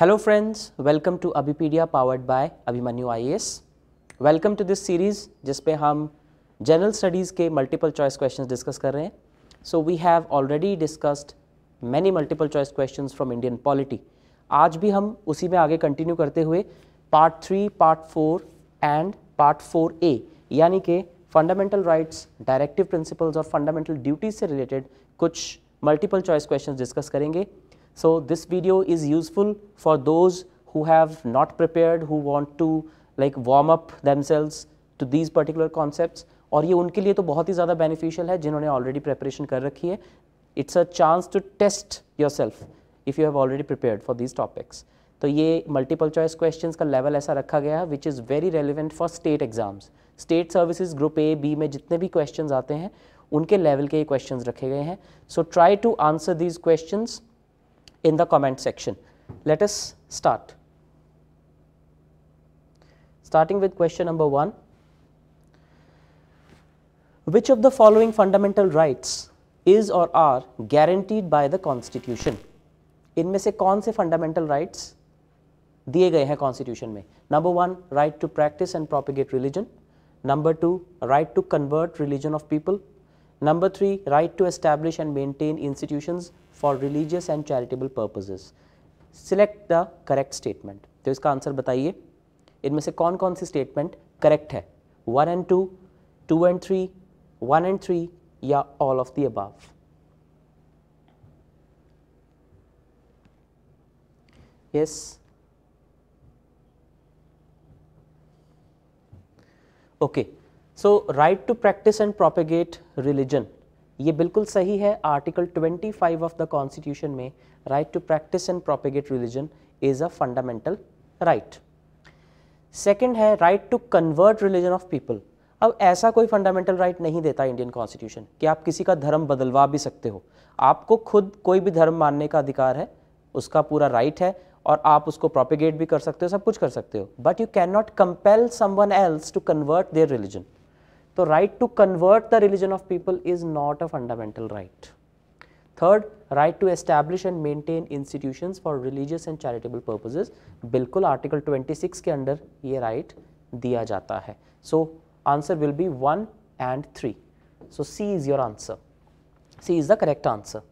Hello friends, welcome to powered by by I IAS. Welcome to this series जिसपे हम general studies के multiple choice question discuss कर रहे हैं so we have already discussed many multiple choice question from Indian polity आज भी हम उसी में आगे कंटिन्यू करते हुए part three part four and part four A यानी कि फंडामेंटल राइट्स डायरेक्टिव प्रिंसिपल्स और फंडामेंटल ड्यूटीज से रिलेटेड कुछ मल्टीपल चॉइस क्वेश्चन डिस्कस करेंगे So this video is useful for those who have not prepared, who want to like warm up themselves to these particular concepts और ये उनके लिए तो बहुत ही ज़्यादा बेनिफिशियल है जिन्होंने ऑलरेडी प्रेपरेशन कर रखी है it's a chance to test yourself if you have already prepared for these topics तो ये मल्टीपल चॉइस क्वेश्चंस का लेवल ऐसा रखा गया है which is very relevant for state exams state services group A B में जितने भी क्वेश्चंस आते हैं उनके लेवल के ये क्वेश्चंस रखे गए हैं so try to answer these questions in the comment section. Let us start. Starting with question number 1, which of the following fundamental rights is or are guaranteed by the constitution? In me se kaun fundamental rights diye gaye hain constitution mein? Number 1, right to practice and propagate religion. Number 2, right to convert religion of people. Number 3, right to establish and maintain institutions for religious and charitable purposes. Select the correct statement. तो इसका answer बताइए इनमें से कौन कौन सी statement correct है one and two two and three one and three या all of the above okay so right to practice and propagate religion ये बिल्कुल सही है आर्टिकल 25 ऑफ द कॉन्स्टिट्यूशन में right to practice and propagate religion is a fundamental right second है right to convert religion of people अब ऐसा कोई fundamental right right नहीं देता इंडियन कॉन्स्टिट्यूशन कि आप किसी का धर्म बदलवा भी सकते हो आपको खुद कोई भी धर्म मानने का अधिकार है उसका पूरा राइट right है और आप उसको प्रोपिगेट भी कर सकते हो सब कुछ कर सकते हो but you can not compel someone else to convert their religion तो right to convert the religion of people is not a fundamental right third right to establish and maintain institution for religious and charitable purposes बिल्कुल article 26 के under ये right right दिया जाता है so answer will be one and three so C is your answer C is the correct answer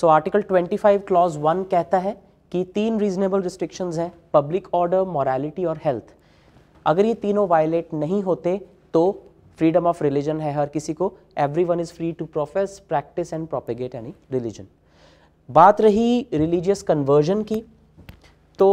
so article 25 clause one कहता है कि तीन रीजनेबल रिस्ट्रिक्शंस हैं पब्लिक ऑर्डर मॉरलिटी और हेल्थ अगर ये तीनों वायलेट नहीं होते तो फ्रीडम ऑफ रिलीजन है हर किसी को everyone is free to profess practice and propagate any religion बात रही रिलीजियस कन्वर्जन की तो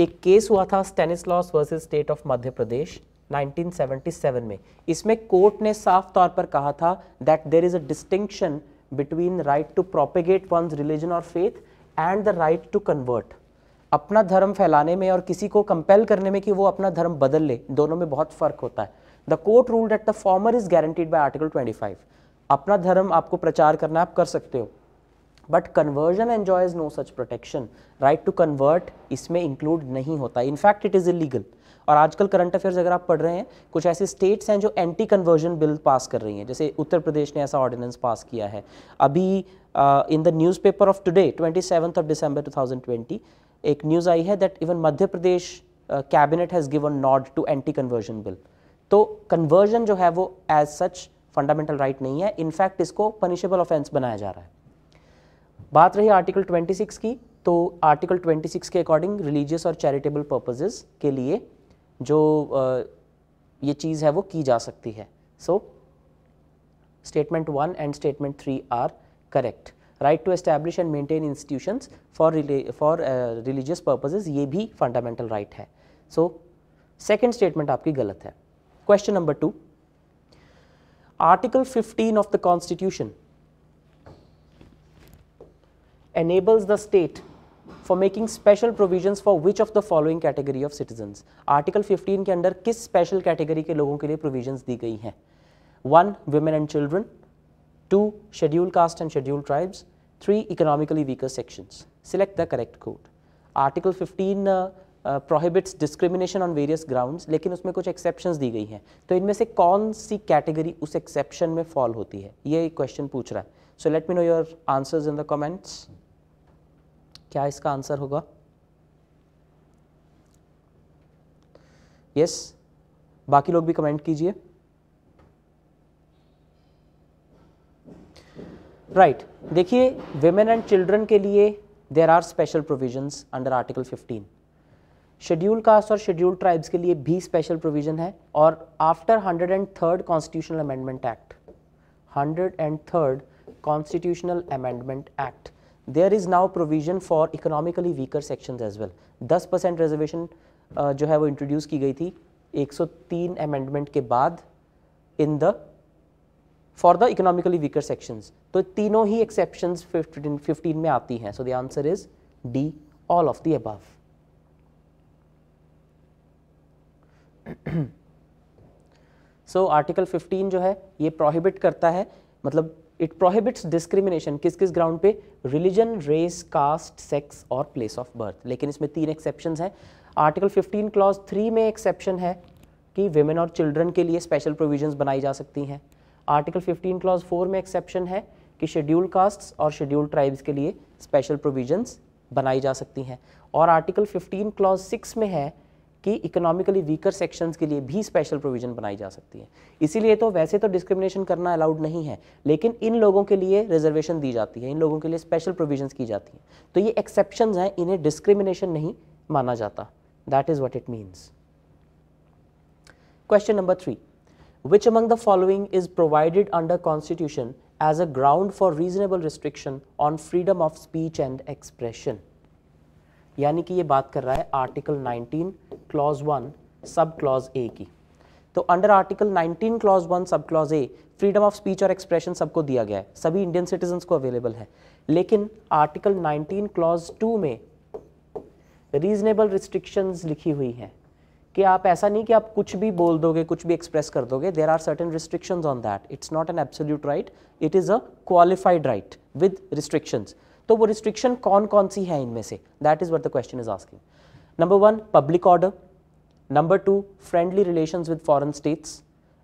एक केस हुआ था Stainislaus versus state of Madhya Pradesh 1977 में इसमें कोर्ट ने साफ तौर पर कहा था that there is a distinction between right to propagate one religion और faith and the right to convert अपना धर्म फैलाने में और किसी को कंपेल करने में कि वो अपना धर्म बदल ले दोनों में बहुत फ़र्क होता है the court rule that the former is guaranteed by article twenty five अपना धर्म आपको प्रचार करना आप कर सकते हो but conversion enjoys no such protection right to convert इसमें इंक्लूड नहीं होता इनफैक्ट इट इज़ इलीगल और आजकल करंट अफेयर्स अगर आप पढ़ रहे हैं कुछ ऐसे स्टेट्स हैं जो एंटी कन्वर्जन बिल पास कर रही हैं जैसे उत्तर प्रदेश ने ऐसा ऑर्डिनेंस पास किया है अभी in the newspaper of today twenty seven of two thousand twenty एक न्यूज़ आई है that even Madhya Pradesh cabinet has given nod to anti conversion bill तो कन्वर्जन जो है वो एज सच फंडामेंटल राइट नहीं है इनफैक्ट इसको पनिशेबल ऑफेंस बनाया जा रहा है बात रही आर्टिकल 26 की तो आर्टिकल 26 के अकॉर्डिंग रिलीजियस और चैरिटेबल पर्पजेज के लिए जो uh, ये चीज़ है वो की जा सकती है so statement one and statement three are correct right to establish and maintain institutions for for uh, religious purposes ये भी fundamental right है so second statement आपकी गलत है question number two article 15 of the constitution enables the state for making special provisions for which of the following category of citizens article 15 के अंदर किस special category के लोगों के लिए provisions दी गई हैं one women and children 2. Scheduled caste and scheduled tribes. 3. Economically weaker sections. Select the correct code. Article 15 uh, prohibits discrimination on various ground लेकिन उसमें कुछ एक्सेप्शन दी गई हैं तो इनमें से कौन सी कैटेगरी उस एक्सेप्शन में फॉल होती है ये क्वेश्चन पूछ रहा है so let me know your answers in the comments क्या इसका आंसर होगा यस yes, बाकी लोग भी कमेंट कीजिए राइट देखिए वेमेन एंड चिल्ड्रन के लिए there are special provisions under article 15 schedule caste और शेड्यूल ट्राइब्स के लिए भी स्पेशल प्रोविजन है और after hundred and third constitutional amendment act hundred and third constitutional amendment act there is now provision for economically weaker section as well दस percent reservation uh, जो है वो इंट्रोड्यूस की गई थी 103 अमेंडमेंट के बाद in the for the economically weaker sections तो तीनों ही एक्सेप्शन फिफ्टीन में आती हैं so the answer is D all of the above so article 15 जो है ये प्रोहिबिट करता है मतलब इट प्रोहिबिट्स डिस्क्रिमिनेशन किस किस ग्राउंड पे रिलीजन रेस कास्ट सेक्स और प्लेस ऑफ बर्थ लेकिन इसमें तीन एक्सेप्शन हैं आर्टिकल 15 क्लॉज थ्री में एक्सेप्शन है कि वेमेन और चिल्ड्रन के लिए स्पेशल प्रोविजंस बनाई जा सकती हैं आर्टिकल 15 क्लॉज 4 में एक्सेप्शन है कि शेड्यूल कास्ट्स और शेड्यूल ट्राइब्स के लिए स्पेशल प्रोविजंस बनाई जा सकती हैं और आर्टिकल 15 क्लॉज 6 में है कि इकोनॉमिकली वीकर सेक्शंस के लिए भी स्पेशल प्रोविजन बनाई जा सकती है इसीलिए तो वैसे तो डिस्क्रिमिनेशन करना अलाउड नहीं है लेकिन इन लोगों के लिए रिजर्वेशन दी जाती है इन लोगों के लिए स्पेशल प्रोविजन की जाती हैं तो ये एक्सेप्शन हैं इन्हें डिस्क्रिमिनेशन नहीं माना जाता that is what it means question number three which among the following is provided under constitution as a ground for reasonable restriction on freedom of speech and expression यानी कि ये बात कर रहा है आर्टिकल 19 क्लॉज 1 सब क्लॉज ए की तो under article 19 clause 1 sub clause A freedom of speech और एक्सप्रेशन सबको दिया गया है सभी इंडियन सिटीजन को अवेलेबल है लेकिन आर्टिकल 19 क्लॉज 2 में रीजनेबल रिस्ट्रिक्शंस लिखी हुई हैं कि आप ऐसा नहीं कि आप कुछ भी बोल दोगे कुछ भी एक्सप्रेस कर दोगे there are certain restriction on that it's not an absolute right it is a qualified right with restrictions तो वो रिस्ट्रिक्शन कौन कौन सी है इनमें से that is what the question is asking number one public order number two friendly relation with foreign states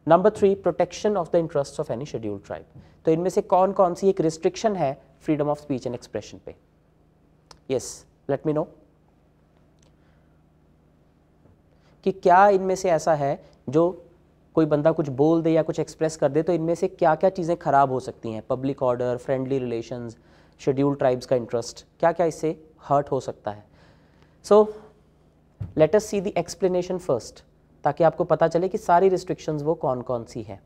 number three protection of the interest of any schedule tribe तो इनमें से कौन कौन सी एक रिस्ट्रिक्शन है freedom of speech and expression पे yes let me know कि क्या इनमें से ऐसा है जो कोई बंदा कुछ बोल दे या कुछ एक्सप्रेस कर दे तो इनमें से क्या क्या चीज़ें ख़राब हो सकती हैं public order friendly relation schedule tribes का इंटरेस्ट क्या क्या इससे हर्ट हो सकता है so let us see the explanation first ताकि आपको पता चले कि सारी रिस्ट्रिक्शंस वो कौन कौन सी हैं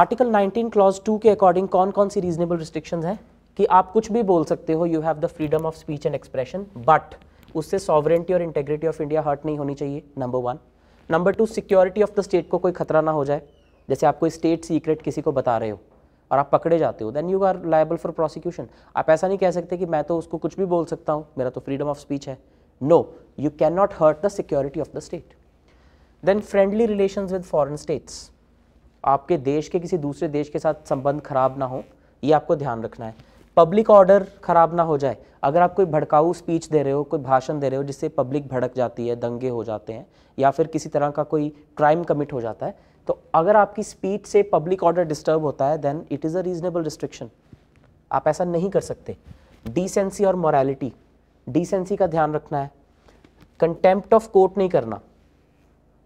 आर्टिकल 19 क्लॉज 2 के अकॉर्डिंग कौन कौन सी रीजनेबल रिस्ट्रिक्शंस हैं कि आप कुछ भी बोल सकते हो you have the freedom of speech and expression but उससे सॉवरेंटी और इंटेग्रिटी ऑफ इंडिया हर्ट नहीं होनी चाहिए number one number two security of the state को कोई खतरा ना हो जाए जैसे आप कोई स्टेट सीक्रेट किसी को बता रहे हो और आप पकड़े जाते हो then you are liable for prosecution आप ऐसा नहीं कह सकते कि मैं तो उसको कुछ भी बोल सकता हूँ मेरा तो फ्रीडम ऑफ स्पीच है no you can not hurt the security of the state then friendly relation with foreign states आपके देश के किसी दूसरे देश के साथ संबंध खराब ना हो ये आपको ध्यान रखना है पब्लिक ऑर्डर ख़राब ना हो जाए अगर आप कोई भड़काऊ स्पीच दे रहे हो कोई भाषण दे रहे हो जिससे पब्लिक भड़क जाती है दंगे हो जाते हैं या फिर किसी तरह का कोई क्राइम कमिट हो जाता है तो अगर आपकी स्पीच से पब्लिक ऑर्डर डिस्टर्ब होता है then it is a reasonable restriction आप ऐसा नहीं कर सकते डिसेंसी और मॉरेलिटी डिसेंसी का ध्यान रखना है कंटेम्प्ट ऑफ कोर्ट नहीं करना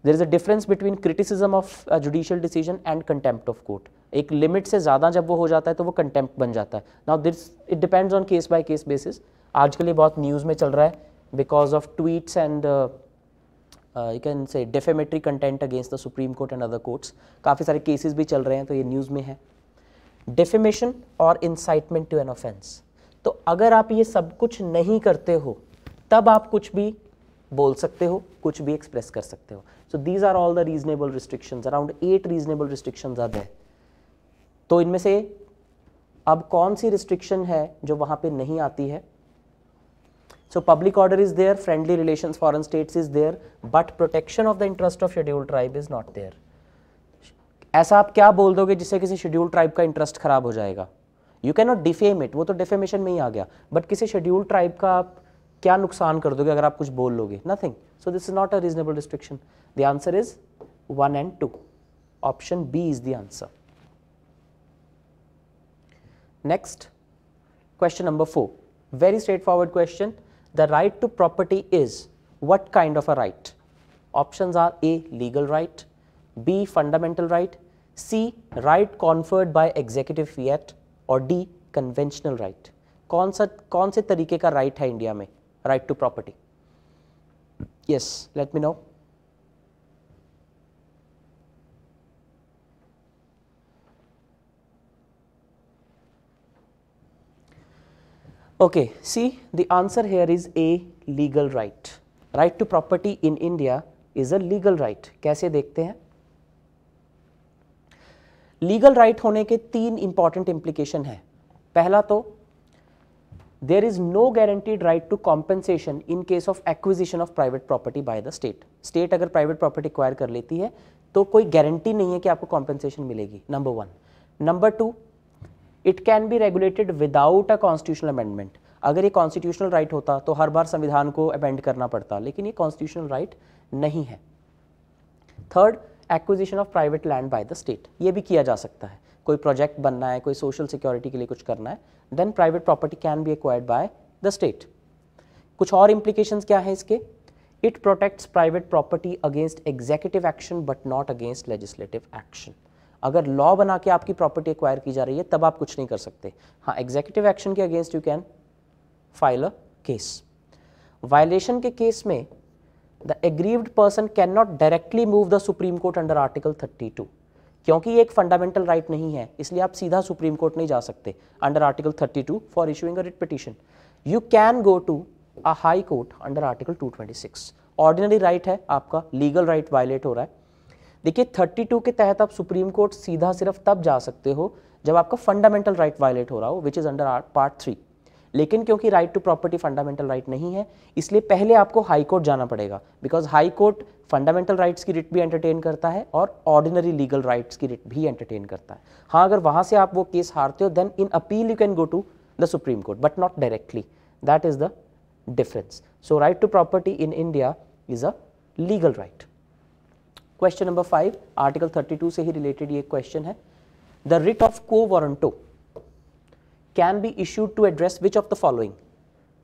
there is a difference between criticism of judicial decision and contempt of court एक लिमिट से ज़्यादा जब वो हो जाता है तो वो कंटेम्प्ट बन जाता है now this it depends on case by case basis आजकल ये बहुत न्यूज़ में चल रहा है because of tweets and you can say defamatory content against the supreme court and other courts काफ़ी सारे केसेस भी चल रहे हैं तो ये न्यूज़ में है डेफेमेशन और इंसाइटमेंट टू एन ऑफेंस तो अगर आप ये सब कुछ नहीं करते हो तब आप कुछ भी बोल सकते हो कुछ भी एक्सप्रेस कर सकते हो so these are all the reasonable restrictions. Around eight reasonable restrictions are there. तो इनमें से अब कौन सी रिस्ट्रिक्शन है जो वहां पे नहीं आती है सो public order is there friendly relation foreign states is there but protection of the interest of schedule tribe is not there ऐसा आप क्या बोल दोगे जिससे किसी शेड्यूल ट्राइब का इंटरेस्ट खराब हो जाएगा you can not defame it वो तो डिफेमेशन में ही आ गया बट किसी शेड्यूल ट्राइब का आप क्या नुकसान कर दोगे अगर आप कुछ बोल लोगे nothing so this is not a reasonable restriction the answer is one and two option B is the answer next question number four very straightforward question the right to property is what kind of a right option are A legal right B fundamental right C right conferred by executive fiat और D conventional right कौन सा कौन से तरीके का right right है India में right to property. Yes, let me know. Okay, see the answer here is A legal right. Right to property in India is a legal right. kaise dekhte hain legal right hone ke teen important implication hai pehla to there is no guaranteed right to compensation in case of acquisition of private property by the state state अगर private property acquire कर लेती है तो कोई guarantee नहीं है कि आपको compensation मिलेगी number one number two it can be regulated without a constitutional amendment अगर ये constitutional right होता तो हर बार संविधान को amend करना पड़ता लेकिन ये constitutional right नहीं है third acquisition of private land by the state ये भी किया जा सकता है कोई प्रोजेक्ट बनना है कोई सोशल सिक्योरिटी के लिए कुछ करना है then private property can be acquired by the state कुछ और इम्प्लीकेशन क्या है इसके it protects private property against executive action but not against legislative action अगर लॉ बना के आपकी प्रॉपर्टी एक्वायर की जा रही है तब आप कुछ नहीं कर सकते हाँ एग्जीक्यूटिव एक्शन के against you can file a case violation के केस में the person can not directly move the supreme court under article thirty 32 क्योंकि ये एक फंडामेंटल राइट नहीं है इसलिए आप सीधा सुप्रीम कोर्ट नहीं जा सकते under article 32 for issuing a writ petition you can go to a high court under article 226 twenty right है आपका लीगल राइट वायलेट हो रहा है देखिए 32 के तहत आप सुप्रीम कोर्ट सीधा सिर्फ तब जा सकते हो जब आपका फंडामेंटल राइट वायलेट हो रहा हो which is under part three लेकिन क्योंकि right to property fundamental right नहीं है इसलिए पहले आपको हाई कोर्ट जाना पड़ेगा because high court fundamental rights की रिट भी एंटरटेन करता है और ऑर्डिनरी लीगल राइट्स की रिट भी एंटरटेन करता है हाँ अगर वहाँ से आप वो केस हारते हो then in appeal you can go to the supreme court but not directly that is the difference so right to property in India is a legal right question number five article thirty two से ही related ये question है the writ of quo warranto can be issued to address which of the following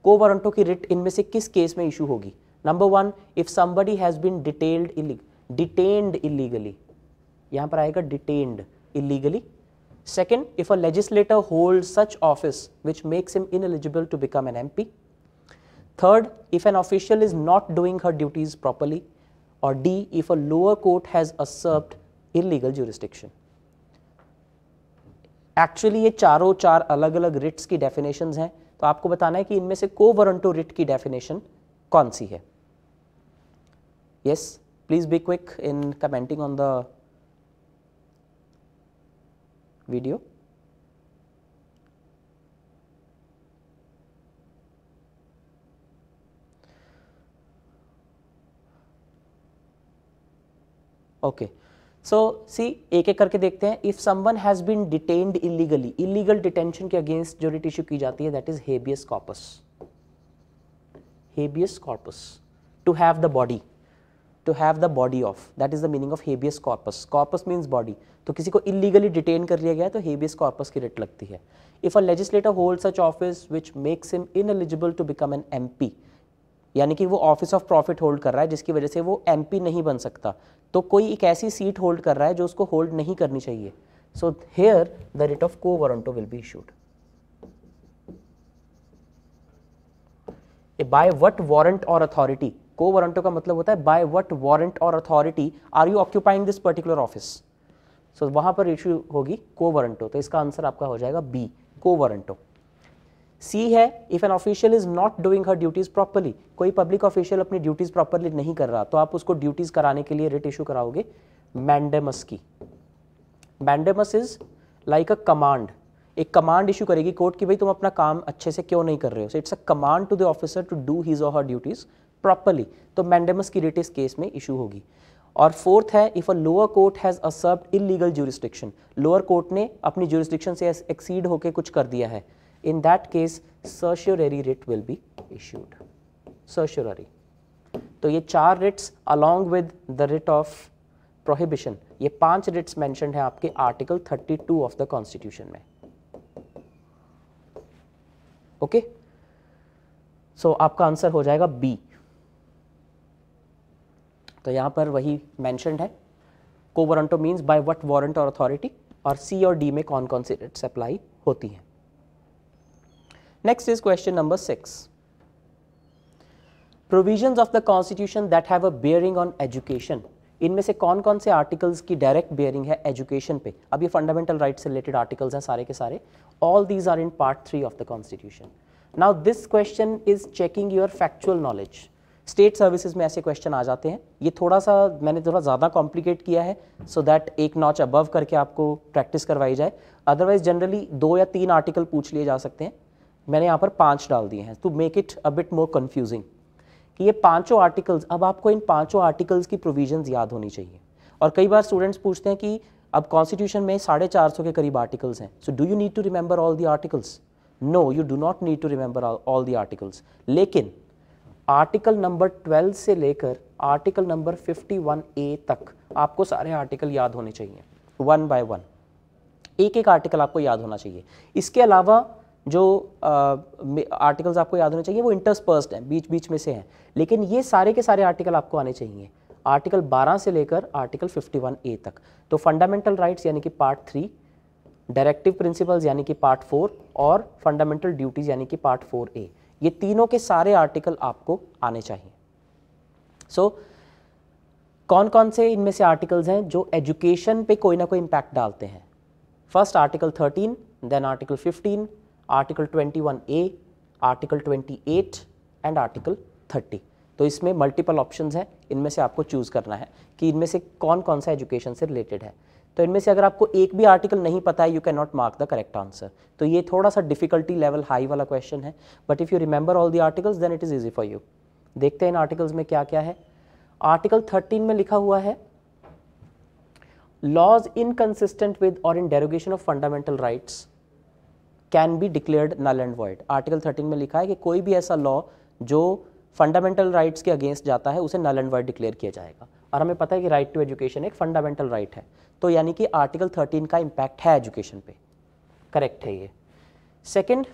quo warranto की writ इनमें से किस case में issue होगी number one if somebody has been detailed detained illegally यहां पर आएगा detained illegally second if a legislator hold such office which makes him ineligible to become an M P third if an official is not doing her duties properly और D if a lower court has usurped illegal jurisdiction actually ये चारों चार अलग अलग Ritz की definition हैं तो आपको बताना है कि इनमें से को वरंटो रिट की डेफिनेशन कौन सी है Yes, please be quick in commenting on the video. Okay so C एक एक करके देखते हैं if someone has been detained illegally illegal detention के अगेंस्ट जो रिट इश्यू की जाती है that is habeas corpus habeas corpus to have the body to have the body of that is the meaning of habeas corpus corpus means body तो किसी को illegally detain कर लिया गया तो हेबियस कॉर्पस की रिट लगती है if a legislator hold such office which makes him ineligible to become an M P यानी कि वो ऑफिस ऑफ प्रॉफिट होल्ड कर रहा है जिसकी वजह से वो एम पी नहीं बन सकता तो कोई एक ऐसी सीट होल्ड कर रहा है जो उसको होल्ड नहीं करनी चाहिए so here the writ of quo warranto will be issued by what warrant और अथॉरिटी को वारंटो का मतलब होता है बाय वट वारंट और authority are you occupying this particular office so वहां पर इश्यू होगी को वारंटो तो इसका आंसर आपका हो जाएगा बी को वारंटो सी है if an official is not doing her duties properly कोई पब्लिक ऑफिशियल अपनी ड्यूटीज प्रॉपरली नहीं कर रहा तो आप उसको ड्यूटीज कराने के लिए रिट इशू कराओगे मैंडेमस की mandamus is like a command एक कमांड इशू करेगी कोर्ट की भाई तुम अपना काम अच्छे से क्यों नहीं कर रहे हो so it's a command to the officer to do his और हर ड्यूटीज प्रॉपरली तो मैंडेमस की क्यूरिटिस केस में इशू होगी और फोर्थ है if a lower court has usurped illegal jurisdiction lower court ने अपनी ज्यूरिस्डिक्शन से एक्सीड होकर कुछ कर दिया है in that case certiorari writ will be issued certiorari तो ये चार writs along with the writ of prohibition ये पांच रिट्स मैंशन है आपके आर्टिकल 32 ऑफ द कॉन्स्टिट्यूशन में ओके okay? सो so, आपका आंसर हो जाएगा बी तो यहाँ पर वही मैंशन है quo warranto means by what warrant और अथॉरिटी और सी और डी में कौन कौन सी रिट्स अप्लाई होती हैं next is question number six provision of the constitution that have a bearing on education इनमें से कौन कौन से आर्टिकल्स की डायरेक्ट बियरिंग है एजुकेशन पे अब ये फंडामेंटल राइट से रिलेटेड आर्टिकल्स हैं सारे के सारे all these are in part three of the constitution now this question is checking your factual knowledge state services में ऐसे क्वेश्चन आ जाते हैं ये थोड़ा सा मैंने थोड़ा ज़्यादा कॉम्प्लिकेट किया है सो so दैट एक नॉच अबव करके आपको प्रैक्टिस करवाई जाए अदरवाइज जनरली दो या तीन आर्टिकल पूछ लिए जा सकते हैं मैंने यहाँ पर पाँच डाल दिए हैं to make it a bit more confusing कि ये पाँचों आर्टिकल्स अब आपको इन पाँचों आर्टिकल्स की प्रोविजन याद होनी चाहिए और कई बार स्टूडेंट्स पूछते हैं कि अब कॉन्स्टिट्यूशन में साढ़े चार सौ के करीब आर्टिकल्स हैं so do you need to remember all the articles no you do not need to remember all the articles लेकिन आर्टिकल नंबर 12 से लेकर आर्टिकल नंबर 51 ए तक आपको सारे आर्टिकल याद होने चाहिए वन बाय वन एक एक आर्टिकल आपको याद होना चाहिए इसके अलावा जो आर्टिकल्स आपको याद होने चाहिए वो इंटरस्पर्स्ड हैं बीच बीच में से हैं लेकिन ये सारे के सारे आर्टिकल आपको आने चाहिए आर्टिकल 12 से लेकर आर्टिकल 51 ए तक तो फंडामेंटल राइट्स यानी कि पार्ट थ्री डायरेक्टिव प्रिंसिपल्स यानी कि पार्ट फोर और फंडामेंटल ड्यूटीज़ यानी कि पार्ट फोर ए ये तीनों के सारे आर्टिकल आपको आने चाहिए सो so, कौन कौन से इनमें से आर्टिकल्स हैं जो एजुकेशन पे कोई ना कोई इम्पैक्ट डालते हैं first article 13, then article 15, article A article 28 and article 30. तो इसमें मल्टीपल ऑप्शंस हैं इनमें से आपको चूज़ करना है कि इनमें से कौन कौन सा एजुकेशन से रिलेटेड है तो इनमें से अगर आपको एक भी आर्टिकल नहीं पता है you can not mark the correct answer तो ये थोड़ा सा डिफिकल्टी लेवल हाई वाला क्वेश्चन है but if you remember all the articles then it is easy for you देखते हैं इन आर्टिकल्स में क्या क्या है आर्टिकल 13 में लिखा हुआ है लॉज इनकन्सिस्टेंट विद और in derogation of fundamental rights can be declared null and void article 13 में लिखा है कि कोई भी ऐसा लॉ जो फंडामेंटल राइट्स के अगेंस्ट जाता है उसे नल एंड वर्ड डिक्लेयर किया जाएगा और हमें पता है कि राइट टू एजुकेशन एक फंडामेंटल राइट right है तो यानी कि आर्टिकल थर्टीन का इम्पैक्ट है एजुकेशन पे करेक्ट है ये सेकेंड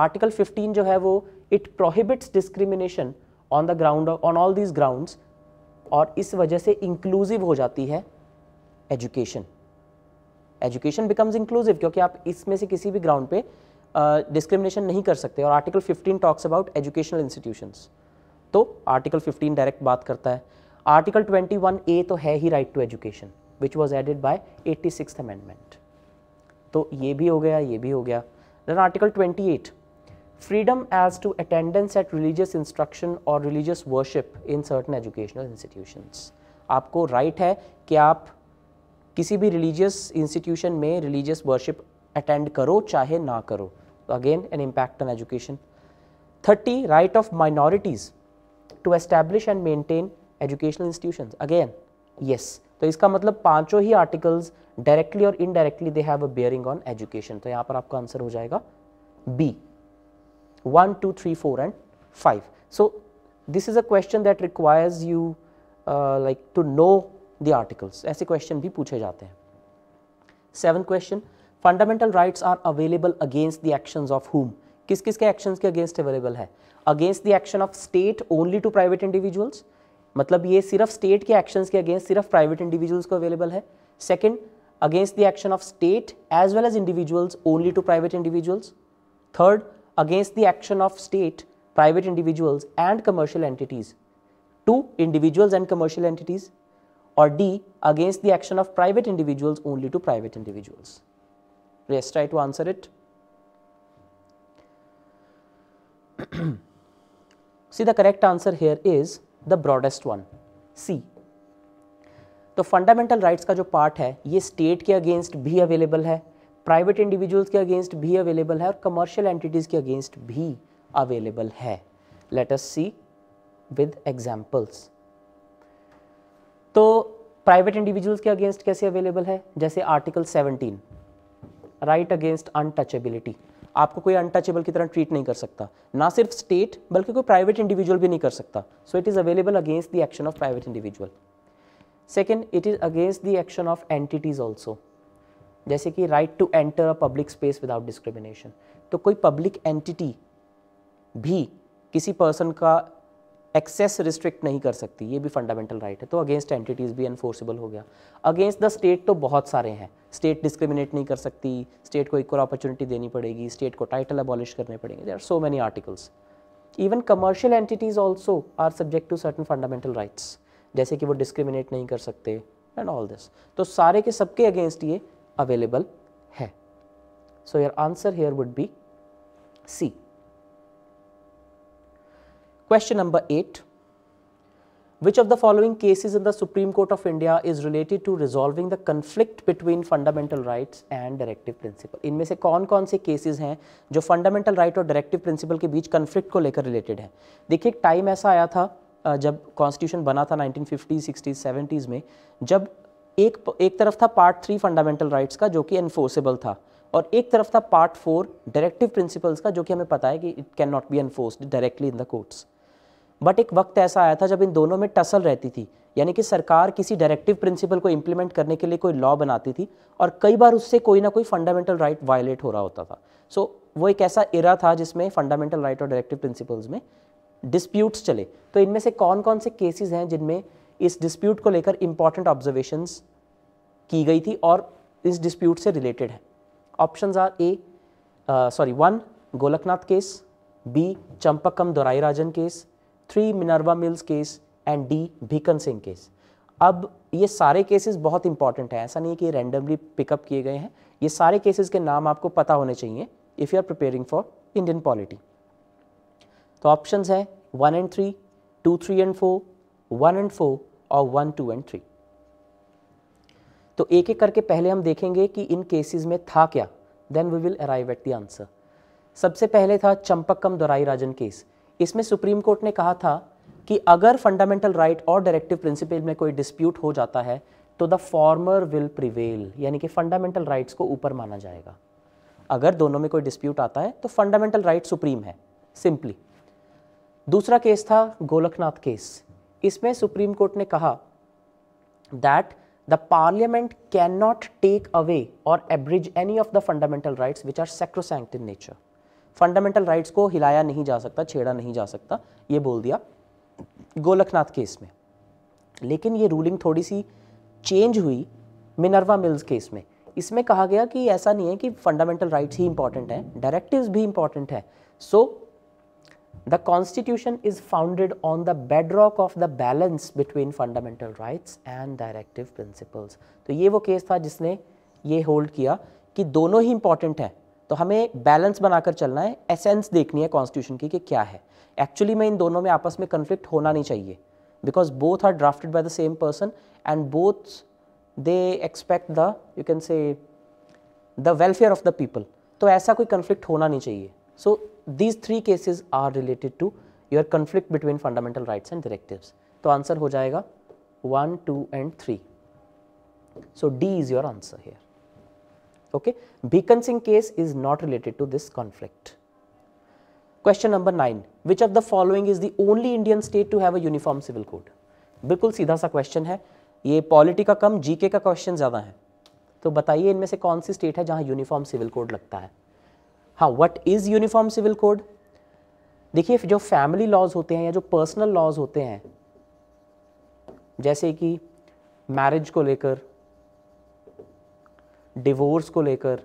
आर्टिकल फिफ्टीन जो है वो it prohibits discrimination on the ground on all these grounds और इस वजह से इंक्लूसिव हो जाती है एजुकेशन एजुकेशन बिकम्स इंक्लूसिव क्योंकि आप इसमें से किसी भी ग्राउंड पे डिस्क्रिमिनेशन uh, नहीं कर सकते और article 15 talks about educational institutions तो आर्टिकल 15 डायरेक्ट बात करता है आर्टिकल 21 ए तो है ही right to education which was added by eighty six amendment तो ये भी हो गया ये भी हो गया then article 28 freedom as to attendance at religious instruction और religious worship in certain educational institution आपको राइट right है कि आप किसी भी रिलीजियस इंस्टीट्यूशन में रिलीजियस वर्शिप अटेंड करो चाहे ना करो तो again an impact on education thirty right of minorities to establish and maintain educational institution again yes तो इसका मतलब पांचों ही आर्टिकल्स डायरेक्टली और indirectly they have a bearing on education तो यहाँ पर आपका आंसर हो जाएगा B one two three four and five so this is a question that requires you like to know the articles ऐसे क्वेश्चन भी पूछे जाते हैं seven question fundamental rights are available against the actions of whom किस किस के actions के against available है against the action of state only to private individuals मतलब ये सिर्फ स्टेट के एक्शंस के अगेंस्ट सिर्फ प्राइवेट इंडिविजुअल्स को अवेलेबल है second against the action of state as well as individuals only to private individuals third against the action of state private individuals and commercial entities to individuals and commercial entities और D against the action of private individuals only to private individuals rest try to answer it C the correct answer here is the broadest one C तो fundamental rights का जो part है ये state के against भी available है private individuals के against भी अवेलेबल है और कमर्शियल एंटिटीज़ के अगेंस्ट भी अवेलेबल है let us see with examples तो प्राइवेट इंडिविजुअल्स के अगेंस्ट कैसे अवेलेबल है जैसे आर्टिकल 17 राइट अगेंस्ट अनटचेबिलिटी आपको कोई अनटचेबल की तरह ट्रीट नहीं कर सकता ना सिर्फ स्टेट बल्कि कोई प्राइवेट इंडिविजुअल भी नहीं कर सकता so it is available against the action of private individual second it is against the action of entities also जैसे कि right to enter a public space without discrimination तो कोई पब्लिक एंटिटी भी किसी पर्सन का एक्सेस रिस्ट्रिक्ट नहीं कर सकती ये भी फंडामेंटल राइट right है तो अगेंस्ट एंटिटीज़ भी एनफोर्सेबल हो गया अगेंस्ट द स्टेट तो बहुत सारे हैं स्टेट डिस्क्रिमिनेट नहीं कर सकती स्टेट को इक्वल अपॉर्चुनिटी देनी पड़ेगी स्टेट को टाइटल अबॉलिश करने पड़ेंगे there are so many articles even commercial entities also are subject to certain fundamental rights जैसे कि वो डिस्क्रिमिनेट नहीं कर सकते एंड ऑल दिस तो सारे के सबके अगेंस्ट ये अवेलेबल है so your answer here would be C Question number 8. Which of the following cases in the Supreme Court of India is related to resolving the conflict between fundamental rights and directive principle? इनमें से कौन कौन से cases हैं जो fundamental right और directive principle के बीच कन्फ्लिक्ट को लेकर रिलेटेड हैं देखिए टाइम ऐसा आया था जब कॉन्स्टिट्यूशन बना था 1950s, 60s, 70s में जब एक एक तरफ था पार्ट थ्री फंडामेंटल राइट्स का जो कि एनफोर्सेबल था और एक तरफ था पार्ट फोर डायरेक्टिव प्रिंसिपल्स का जो कि हमें पता है कि it can not be enforce directly in the courts but एक वक्त ऐसा आया था जब इन दोनों में टसल रहती थी यानी कि सरकार किसी डायरेक्टिव प्रिंसिपल को इम्प्लीमेंट करने के लिए कोई लॉ बनाती थी और कई बार उससे कोई ना कोई फंडामेंटल राइट वायलेट हो रहा होता था सो so, वो एक ऐसा इरा था जिसमें फंडामेंटल राइट और डायरेक्टिव प्रिंसिपल्स में डिस्प्यूट्स चले तो इनमें से कौन कौन से केसेस हैं जिनमें इस डिस्प्यूट को लेकर इंपॉर्टेंट ऑब्जर्वेशन की गई थी और इस डिस्प्यूट से रिलेटेड है option are A sorry one Golaknath case B Champakam Dorai Rajan case three Minerva Mills case and D Bhikan Singh case अब ये सारे केसेस बहुत इंपॉर्टेंट हैं ऐसा नहीं है कि रैंडमली पिकअप किए गए हैं ये सारे केसेस के नाम आपको पता होने चाहिए if you are preparing for Indian polity तो ऑप्शंस हैं one and three two three and four one and four और वन टू एंड थ्री तो एक एक करके पहले हम देखेंगे कि इन केसेस में था क्या then we will arrive at the answer सबसे पहले था चंपकम दोराई राजन केस इसमें सुप्रीम कोर्ट ने कहा था कि अगर फंडामेंटल राइट और डायरेक्टिव प्रिंसिपल में कोई डिस्प्यूट हो जाता है तो द फॉर्मर विल प्रिवेल यानी कि फंडामेंटल राइट्स को ऊपर माना जाएगा अगर दोनों में कोई डिस्प्यूट आता है तो फंडामेंटल राइट सुप्रीम है सिंपली दूसरा केस था गोलकनाथ केस इसमें सुप्रीम कोर्ट ने कहा that parliament can not take away और abridge any of the fundamental rights which are sacrosanct in nature fundamental rights को हिलाया नहीं जा सकता छेड़ा नहीं जा सकता ये बोल दिया गोलखनाथ केस में लेकिन ये रूलिंग थोड़ी सी चेंज हुई मिनरवा मिल्स केस में इसमें कहा गया कि ऐसा नहीं है कि फंडामेंटल राइट्स ही इंपॉर्टेंट हैं डायरेक्टिव्स भी इंपॉर्टेंट है so the constitution is founded on the bedrock of the balance between fundamental rights and directive principles तो ये वो केस था जिसने ये होल्ड किया कि दोनों ही इंपॉर्टेंट हैं तो हमें बैलेंस बनाकर चलना है एसेंस देखनी है कॉन्स्टिट्यूशन की कि क्या है एक्चुअली में इन दोनों में आपस में कन्फ्लिक्ट होना नहीं चाहिए because both are drafted by the same person and both they expect the you can say the welfare of the people तो ऐसा कोई कन्फ्लिक्ट होना नहीं चाहिए so these three cases are related to your conflict between fundamental rights and directive तो answer हो जाएगा one two and three so D is your answer here okay beacon singh case is not related to this conflict question number 9 which of the following is the only indian state to have a uniform civil code bilkul seedha sa question hai ye polity ka kam gk ka question zyada hai to bataiye inme se kaun si state hai jahan uniform civil code lagta hai ha what is uniform civil code देखिए जो family laws होते हैं या जो personal laws होते हैं जैसे कि मैरिज को लेकर डिवोर्स को लेकर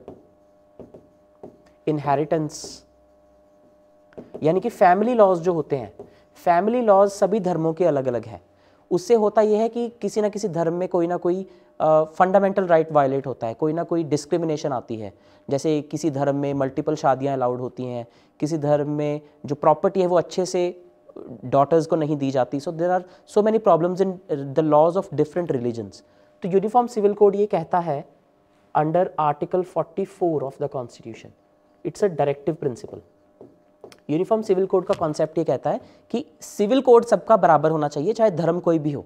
इनहेरिटेंस यानी कि फैमिली लॉज जो होते हैं फैमिली लॉज सभी धर्मों के अलग अलग हैं उससे होता यह है कि किसी ना किसी धर्म में कोई ना कोई फंडामेंटल राइट वायलेट होता है कोई ना कोई डिस्क्रिमिनेशन आती है जैसे किसी धर्म में मल्टीपल शादियां अलाउड होती हैं किसी धर्म में जो प्रॉपर्टी है वो अच्छे से डॉटर्स को नहीं दी जाती so there are so many problems in the laws of different religions तो यूनिफॉर्म सिविल कोड ये कहता है under Article 44 of the Constitution. It's a directive principle. Uniform civil code का कॉन्सेप्ट ये कहता है कि सिविल कोड सबका बराबर होना चाहिए चाहे धर्म कोई भी हो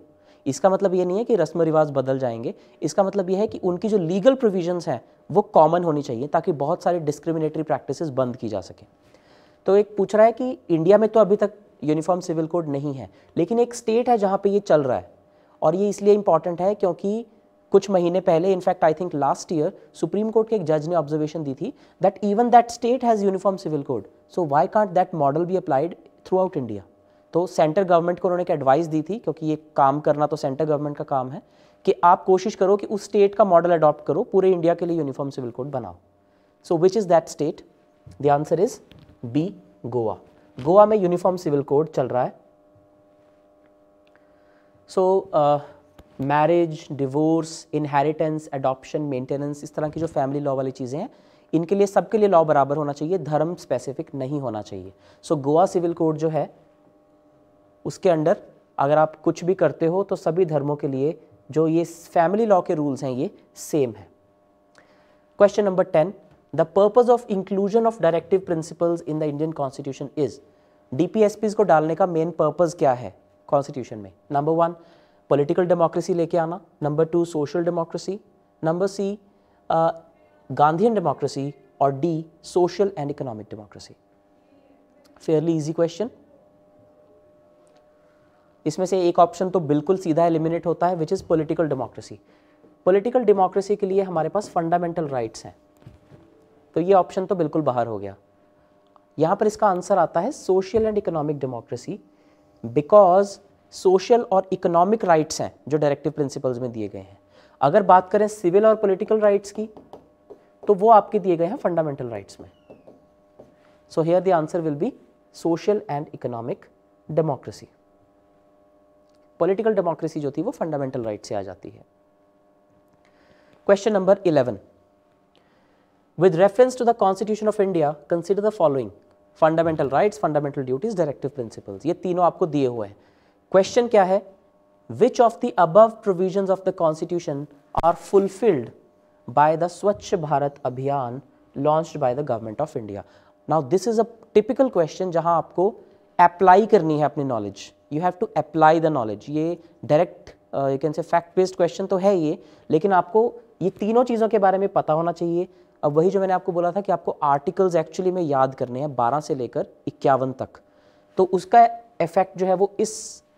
इसका मतलब ये नहीं है कि रस्म रिवाज बदल जाएंगे इसका मतलब ये है कि उनकी जो लीगल प्रोविजंस हैं वो कॉमन होनी चाहिए ताकि बहुत सारे डिस्क्रिमिनेटरी प्रैक्टिसेस बंद की जा सके तो एक पूछ रहा है कि इंडिया में तो अभी तक यूनिफॉर्म सिविल कोड नहीं है लेकिन एक स्टेट है जहाँ पर ये चल रहा है और ये इसलिए इम्पॉर्टेंट है क्योंकि कुछ महीने पहले in fact I think last year Supreme Court के एक जज ने ऑब्जर्वेशन दी थी that even that state has uniform civil code so why can't that model be applied throughout India तो सेंटर गवर्नमेंट को उन्होंने एक एडवाइस दी थी क्योंकि ये काम करना तो सेंटर गवर्नमेंट का काम है कि आप कोशिश करो कि उस स्टेट का मॉडल अडॉप्ट करो पूरे इंडिया के लिए यूनिफॉर्म सिविल कोड बनाओ so which is that state the answer is B Goa Goa में यूनिफॉर्म सिविल कोड चल रहा है so so, uh, marriage divorce inheritance adoption maintenance इस तरह की जो फैमिली लॉ वाली चीज़ें हैं इनके लिए सबके लिए लॉ बराबर होना चाहिए धर्म स्पेसिफिक नहीं होना चाहिए सो गोवा सिविल कोड जो है उसके अंडर अगर आप कुछ भी करते हो तो सभी धर्मों के लिए जो ये फैमिली लॉ के रूल्स हैं ये सेम है question number ten the purpose of inclusion of directive principles in the Indian constitution is D को डालने का मेन पर्पज क्या है कॉन्स्टिट्यूशन में नंबर वन पॉलिटिकल डेमोक्रेसी लेके आना number two social democracy number C Gandhian democracy और D social and economic democracy fairly easy question इसमें से एक ऑप्शन तो बिल्कुल सीधा एलिमिनेट होता है which is political democracy political democracy के लिए हमारे पास फंडामेंटल राइट्स हैं तो ये ऑप्शन तो बिल्कुल बाहर हो गया यहाँ पर इसका आंसर आता है social and economic democracy because social और इकोनॉमिक राइट्स हैं जो डायरेक्टिव प्रिंसिपल्स में दिए गए हैं अगर बात करें सिविल और पॉलिटिकल राइट्स की तो वो आपके दिए गए हैं फंडामेंटल राइट्स में so here the answer will be social and economic democracy political democracy जो थी वो फंडामेंटल राइट से आ जाती है question number eleven with reference to the constitution of India consider the following fundamental rights fundamental duties directive principles ये तीनों आपको दिए हुए हैं क्वेश्चन क्या है which of the above provision of the constitution are fulfilled by the Swachh Bharat Abhiyan launch by the government of India now this is a typical question जहां आपको अप्लाई करनी है अपनी knowledge you have to apply the knowledge ये direct you can say fact based question तो है ये लेकिन आपको ये तीनों चीज़ों के बारे में पता होना चाहिए अब वही जो मैंने आपको बोला था कि आपको आर्टिकल्स एक्चुअली में याद करने हैं 12 से लेकर इक्यावन तक तो उसका इफेक्ट जो है वो इस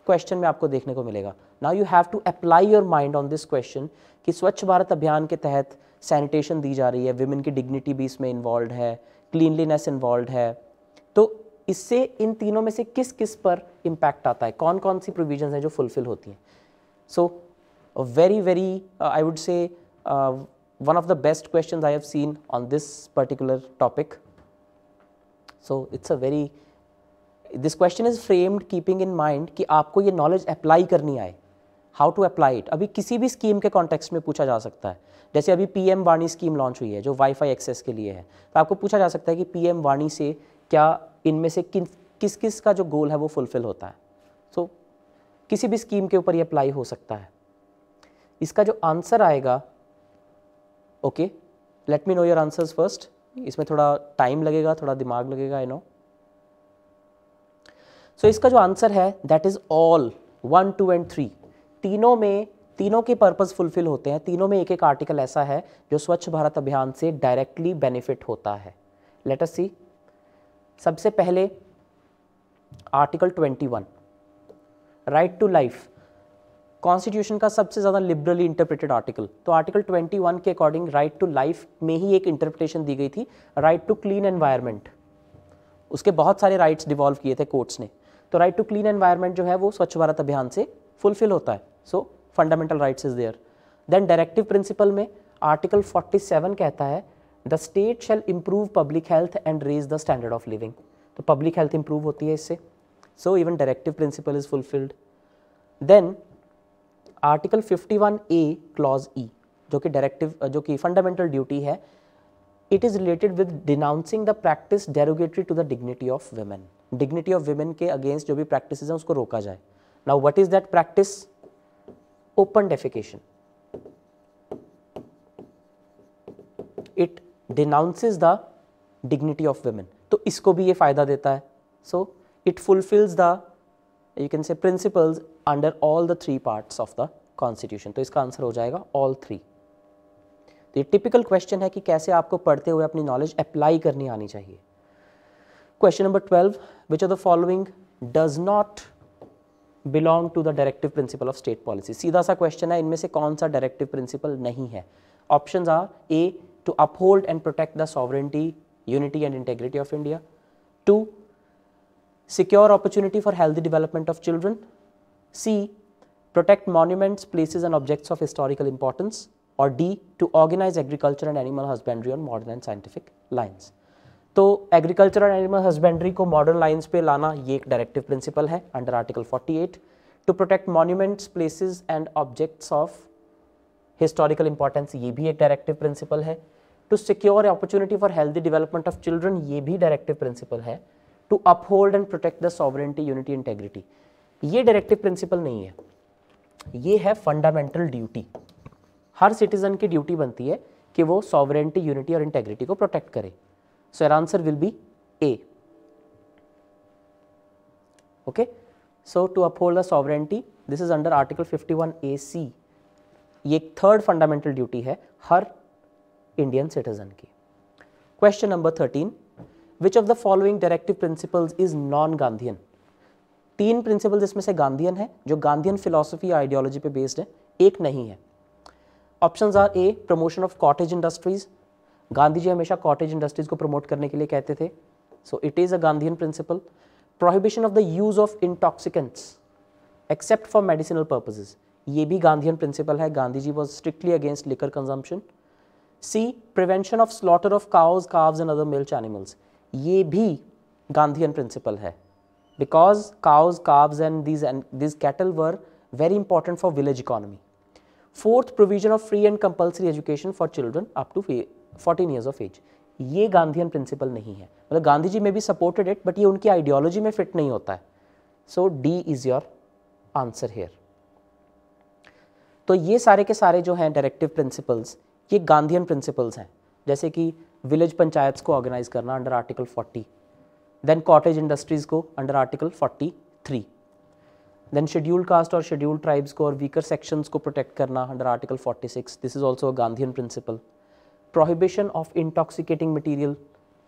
क्वेश्चन में आपको देखने को मिलेगा now you have to apply your mind on this question कि स्वच्छ भारत अभियान के तहत सैनिटेशन दी जा रही है विमेन की डिग्निटी भी इसमें इन्वॉल्व है क्लीनलीनेस इन्वॉल्व है तो इससे इन तीनों में से किस किस पर इम्पैक्ट आता है कौन कौन सी प्रोविजन हैं जो फुलफिल होती हैं so very very I would say one of the best question I have seen on this particular topic so it's a very this question is framed keeping in mind कि आपको ये knowledge apply करनी आए how to apply it अभी किसी भी scheme के context में पूछा जा सकता है जैसे अभी P M Vani scheme launch हुई है जो वाईफाई एक्सेस के लिए है तो आपको पूछा जा सकता है कि पी एम वाणी से क्या इनमें से किन किस किस का जो गोल है वो फुलफिल होता है सो so, किसी भी स्कीम के ऊपर ये अप्लाई हो सकता है इसका जो आंसर आएगा okay let me know your answers first इसमें थोड़ा टाइम लगेगा थोड़ा दिमाग लगेगा आई नो सो so, इसका जो आंसर है that is all one two and three तीनों में तीनों के पर्पज़ फुलफिल होते हैं तीनों में एक एक आर्टिकल ऐसा है जो स्वच्छ भारत अभियान से डायरेक्टली बेनिफिट होता है लेट अस सी सबसे पहले article 21 right to life constitution का सबसे ज़्यादा लिबरली इंटरप्रेटेड आर्टिकल तो आर्टिकल 21 के अकॉर्डिंग राइट टू लाइफ में ही एक इंटरप्रिटेशन दी गई थी राइट टू क्लीन एनवायरमेंट उसके बहुत सारे राइट्स डिवॉल्व किए थे कोर्ट्स ने तो राइट टू क्लीन एनवायरमेंट जो है वो स्वच्छ भारत अभियान से फुलफिल होता है so fundamental rights is there then directive principle में आर्टिकल 47 कहता है the state shall improve public health and raise the standard of living तो पब्लिक हेल्थ इंप्रूव होती है इससे so even directive principle is fulfilled then article 51 A clause E जो कि directive जो कि फंडामेंटल ड्यूटी है it is related with denouncing the practice derogatory to the dignity of women dignity of women के against जो भी practice हैं उसको रोका जाए now what is that practice open defecation it denounces the dignity of women तो इसको भी ये फायदा देता है so it fulfils the you can say principles under all the three parts of the constitution तो इसका आंसर हो जाएगा ऑल थ्री तो ये टिपिकल क्वेश्चन है कि कैसे आपको पढ़ते हुए अपनी नॉलेज अप्लाई करनी आनी चाहिए question number twelve which are the following does not belong to the directive principle of state policy सीधा सा क्वेश्चन है इनमें से कौन सा डायरेक्टिव प्रिंसिपल नहीं है option are A to uphold and protect the sovereignty unity and integrity of India to secure opportunity for healthy development of children C protect monuments places and objects of historical importance और D to organise agriculture and animal husbandry on modern and scientific lines तो agriculture and animal husbandry को modern lines पे लाना ये एक directive principle है under article 48 to protect monuments places and objects of historical importance ये भी एक डायरेक्टिव प्रिंसिपल है to secure opportunity for healthy development of children ये भी डायरेक्टिव प्रिंसिपल है to uphold and protect the sovereignty unity integrity ये directive principle नहीं है ये है फंडामेंटल ड्यूटी हर सिटीजन की ड्यूटी बनती है कि वो सॉवरेंटी यूनिटी और इंटेग्रिटी को प्रोटेक्ट करे so uh answer will be A okay so to uphold the sovereignty this is under article 51 C ये एक थर्ड फंडामेंटल ड्यूटी है हर इंडियन सिटीजन की question number thirteen which of the following directive principle is non Gandhian तीन principle इसमें से गांधियन है जो गांधियन फिलोसफी या आइडियोलॉजी पे बेस्ड है एक नहीं है option are A promotion of cottage industries Gandhi ji हमेशा कॉटेज इंडस्ट्रीज को प्रमोट करने के लिए कहते थे so it is a Gandhian principle prohibition of the use of intoxicants except for medicinal purposes ये भी गांधीन प्रिंसिपल है Gandhi ji was strictly against liquor consumption C prevention of slaughter of cows calves and other milch animals ये भी Gandhian principle है because cows calves and these and these cattle were very important for village economy fourth provision of free and compulsory education for children up to fourteen years of age ये Gandhian principle नहीं है मतलब गांधी जी में भी supported it but ये उनकी ideology में fit नहीं होता है so D is your answer here तो ये सारे के सारे जो हैं डायरेक्टिव प्रिंसिपल्स ये गांधीन प्रिंसिपल्स हैं जैसे कि विलेज पंचायत्स को ऑर्गेनाइज करना under article 40 then cottage industries को under article 43 then schedule caste और शेड्यूल ट्राइब्स को और वीकर सेक्शंस को प्रोटेक्ट करना under article 46 this is also Gandhian principle prohibition of intoxicating material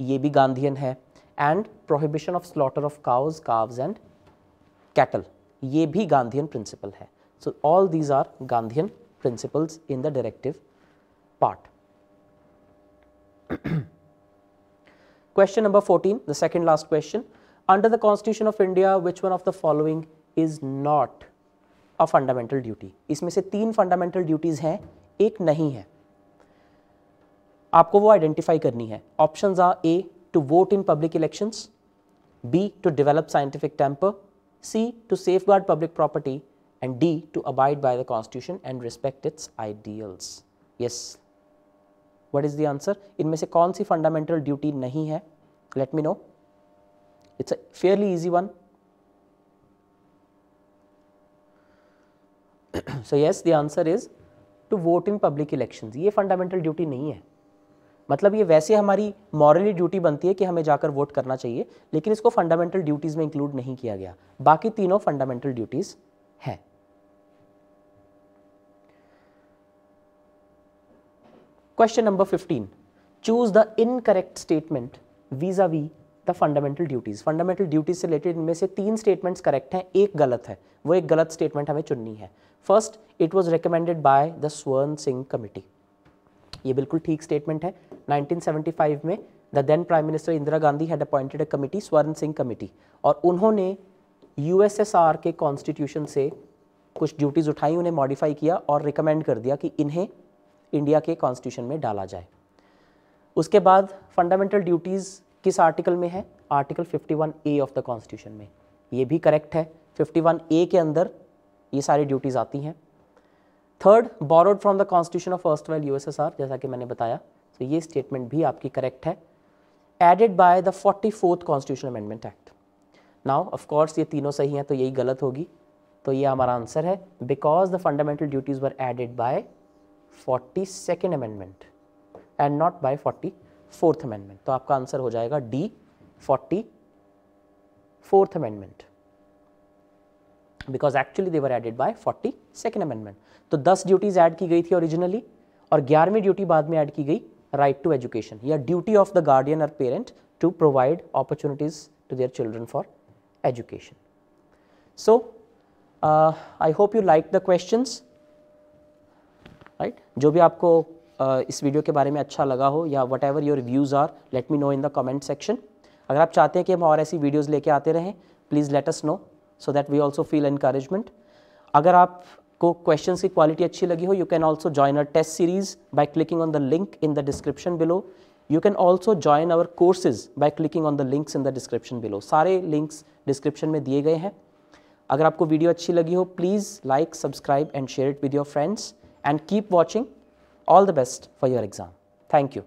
ये भी गांधी है and prohibition of slaughter of cows calves and cattle ये भी गांधी प्रिंसिपल है so all these are Gandhi principle in the directive part question number 14, the second last question. Under the Constitution of India, which one of the following is not a fundamental duty इसमें से तीन fundamental duties हैं एक नहीं है आपको वो identify करनी है option are A to vote in public elections B to develop scientific temper C to safeguard public property and D to abide by the constitution and respect its ideals. Yes. What is the answer? इनमें से कौन सी fundamental duty नहीं है? Let me know. It's a fairly easy one. So yes the answer is to vote in public election ये fundamental duty नहीं है मतलब ये वैसे हमारी मॉरली ड्यूटी बनती है कि हमें जाकर वोट करना चाहिए लेकिन इसको फंडामेंटल ड्यूटीज़ में इंक्लूड नहीं किया गया बाकी तीनों फंडामेंटल ड्यूटीज़ हैं question number fifteen choose the incorrect statement vis-a-vis the fundamental duties fundamental duties से रिलेटेड इनमें से तीन स्टेटमेंट्स करेक्ट हैं एक गलत है वो एक गलत स्टेटमेंट हमें चुननी है first it was recommended by the Swaran Singh committee ये बिल्कुल ठीक स्टेटमेंट है 1975 में the then prime minister Indira Gandhi had appointed a committee Swaran Singh committee और उन्होंने यूएसएसआर के कॉन्स्टिट्यूशन से कुछ ड्यूटीज़ उठाई उन्हें मॉडिफाई किया और रिकमेंड कर दिया कि इन्हें इंडिया के कॉन्स्टिट्यूशन में डाला जाए उसके बाद फंडामेंटल ड्यूटीज़ किस आर्टिकल में है article 51 A of the constitution में ये भी करेक्ट है 51 ए के अंदर ये सारी ड्यूटीज़ आती हैं third borrowed from the constitution of first well you जैसा कि मैंने बताया तो ये स्टेटमेंट भी आपकी करेक्ट है added by the forty fourth constitution amendment act now of course ये तीनों सही हैं तो यही गलत होगी तो ये हमारा आंसर है because the fundamental duties were added by forty second amendment and not by forty fourth amendment तो आपका आंसर हो जाएगा the forty fourth amendment because actually they were added by forty second amendment तो दस ड्यूटीज ऐड की गई थी originally और ग्यारहवीं ड्यूटी बाद में ऐड की गई राइट टू एजुकेशन या ड्यूटी ऑफ द गार्डियन और parent to provide opportunities to their children for education so I hope you like the question right जो भी आपको इस वीडियो के बारे में अच्छा लगा हो या whatever your views are let me know in the comment section अगर आप चाहते हैं कि हम और ऐसी वीडियोज़ लेके आते रहें please let us know so that we also feel encouragement अगर आपको क्वेश्चन की क्वालिटी अच्छी लगी हो you can also join our test series by clicking on the link in the description below you can also join our courses by clicking on the links in the description below सारे links description में दिए गए हैं अगर आपको video अच्छी लगी हो please like subscribe and share it with your friends and keep watching All the best for your exam. Thank you.